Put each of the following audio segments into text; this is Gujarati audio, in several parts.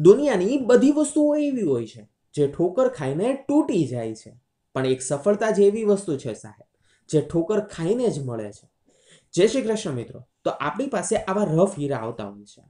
દુનિયાની બધી વસ્તુઓ એવી હોય છે જે ઠોકર ખાઈને તૂટી જાય છે પણ એક સફળતા જ એવી વસ્તુ છે સાહેબ જે ઠોકર ખાઈને જ મળે છે જય શ્રી કૃષ્ણ મિત્રો તો આપણી પાસે આવા રફ હીરા આવતા હોય છે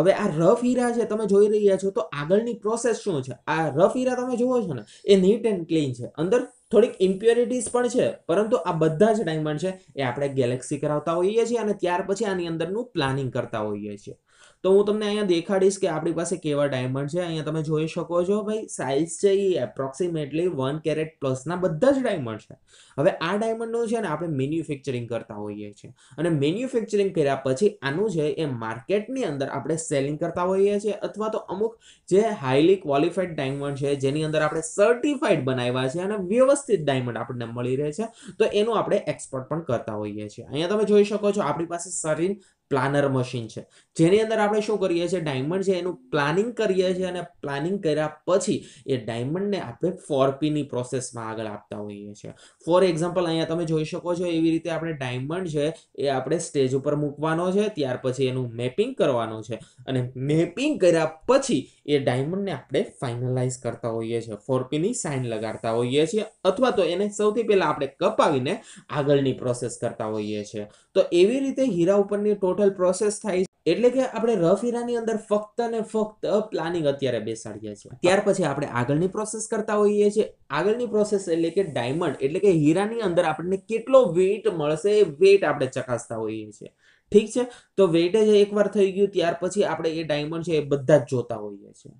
હવે આ રફ હીરા છે તમે જોઈ રહ્યા છો તો આગળની પ્રોસેસ શું છે આ રફ હીરા તમે જુઓ છો ને એ નીટ એન્ડ ક્લીન છે અંદર થોડીક ઇમ્પ્યોરિટીઝ પણ છે પરંતુ આ બધા જ ડાયમંડ છે એ આપણે ગેલેક્સી કરાવતા હોઈએ છીએ અને ત્યાર પછી આની અંદરનું પ્લાનિંગ કરતા હોઈએ છીએ તો હું તમને અહીંયા દેખાડીશ કે આપણી પાસે કેવા ડાયમંડ છે અહીંયા તમે જોઈ શકો છો ભાઈ સાઇઝ છે એ એપ્રોક્સિમેટલી વન કેરેટ પ્લસના બધા જ ડાયમંડ છે હવે આ ડાયમંડનું છે ને આપણે મેન્યુફેક્ચરિંગ કરતા હોઈએ છીએ અને મેન્યુફેક્ચરિંગ કર્યા પછી આનું છે એ માર્કેટની અંદર આપણે સેલિંગ કરતા હોઈએ છીએ અથવા તો અમુક જે હાઈલી ક્વોલિફાઈડ ડાયમંડ છે જેની અંદર આપણે સર્ટિફાઈડ બનાવ્યા છે અને વ્યવસ્થિત ડાયમંડ આપણને મળી રહે છે તો એનું આપણે એક્સપોર્ટ પણ કરતા હોઈએ છીએ અહીંયા તમે જોઈ શકો છો આપણી પાસે સરીન પ્લાનર મશીન છે જેની અંદર આપણે શું કરીએ છીએ ડાયમંડ છે એનું પ્લાનિંગ કરીએ છીએ અને પ્લાનિંગ કર્યા પછી એ ડાયમંડને આપણે ફોરપીની પ્રોસેસમાં આગળ આપતા હોઈએ છીએ ફોર એક્ઝામ્પલ અહીંયા તમે જોઈ શકો છો એવી રીતે આપણે ડાયમંડ છે એ આપણે સ્ટેજ ઉપર મૂકવાનો છે ત્યાર પછી એનું મેપિંગ કરવાનું છે અને મેપિંગ કર્યા પછી એ ડાયમંડને આપણે ફાઇનલાઇઝ કરતા હોઈએ છીએ ફોરપીની સાઇન લગાડતા હોઈએ છીએ અથવા તો એને સૌથી પહેલાં આપણે કપાવીને આગળની પ્રોસેસ કરતા હોઈએ છીએ તો એવી રીતે હીરા ઉપરની ટોટલ ટોટલ પ્રોસેસ થાય એટલે કે આપણે રફ હીરાની અંદર ફક્ત ને ફક્ત પ્લાનિંગ અત્યારે બેસાડીએ છીએ ત્યાર પછી આપણે આગળની પ્રોસેસ કરતા હોઈએ છીએ આગળની પ્રોસેસ એટલે કે ડાયમંડ એટલે કે હીરાની અંદર આપણને કેટલો વેટ મળશે એ વેટ આપણે ચકાસતા હોઈએ છીએ ઠીક છે તો વેઇટેજ એકવાર થઈ ગયું ત્યાર પછી આપણે એ ડાયમંડ છે એ બધા જ જોતા હોઈએ છીએ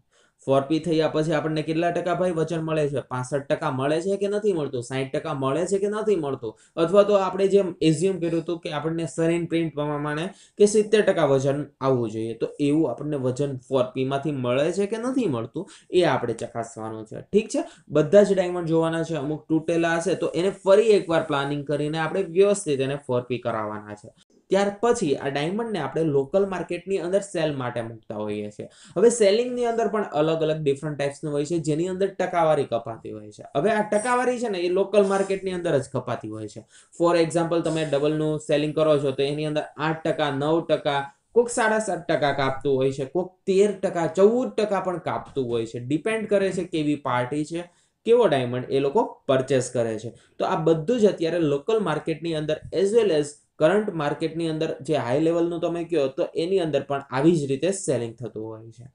ફોરપી થયા પછી આપણને કેટલા ટકા ભાઈ વચન મળે છે પાસઠ ટકા મળે છે કે નથી મળતું સાહીઠ ટકા મળે છે કે નથી મળતું અથવા તો આપણે જેમ એઝ્યુમ કર્યું હતું કે આપણને સરેન પ્રિન્ટ પ્રમાણે કે સિત્તેર ટકા વજન આવવું જોઈએ તો એવું આપણને વજન ફોરપીમાંથી મળે છે કે નથી મળતું એ આપણે ચકાસવાનું છે ઠીક છે બધા જ ડાયમંડ જોવાના છે અમુક તૂટેલા હશે તો એને ફરી એકવાર પ્લાનિંગ કરીને આપણે વ્યવસ્થિત એને ફોરપી કરાવવાના છે ત્યાર પછી આ ડાયમંડને આપણે લોકલ માર્કેટની અંદર સેલ માટે મૂકતા હોઈએ છીએ હવે સેલિંગની અંદર પણ અલગ અલગ ડિફરન્ટ ટાઈપ્સનું હોય છે જેની અંદર ટકાવારી કપાતી હોય છે હવે આ ટકાવારી છે ને એ લોકલ માર્કેટની અંદર જ કપાતી હોય છે ફોર એક્ઝામ્પલ તમે ડબલનું સેલિંગ કરો છો તો એની અંદર આઠ ટકા નવ ટકા કોક સાડા સાત ટકા કાપતું હોય છે કોક તેર ટકા ચૌદ ટકા પણ કાપતું હોય છે ડિપેન્ડ કરે છે કેવી પાર્ટી છે કેવો ડાયમંડ એ લોકો પરચેસ કરે છે તો આ બધું જ અત્યારે લોકલ માર્કેટની અંદર એઝ વેલ એઝ કરંટ માર્કેટની અંદર જે હાઈ લેવલનું તમે કહો તો એની અંદર પણ આવી જ રીતે સેલિંગ થતું હોય છે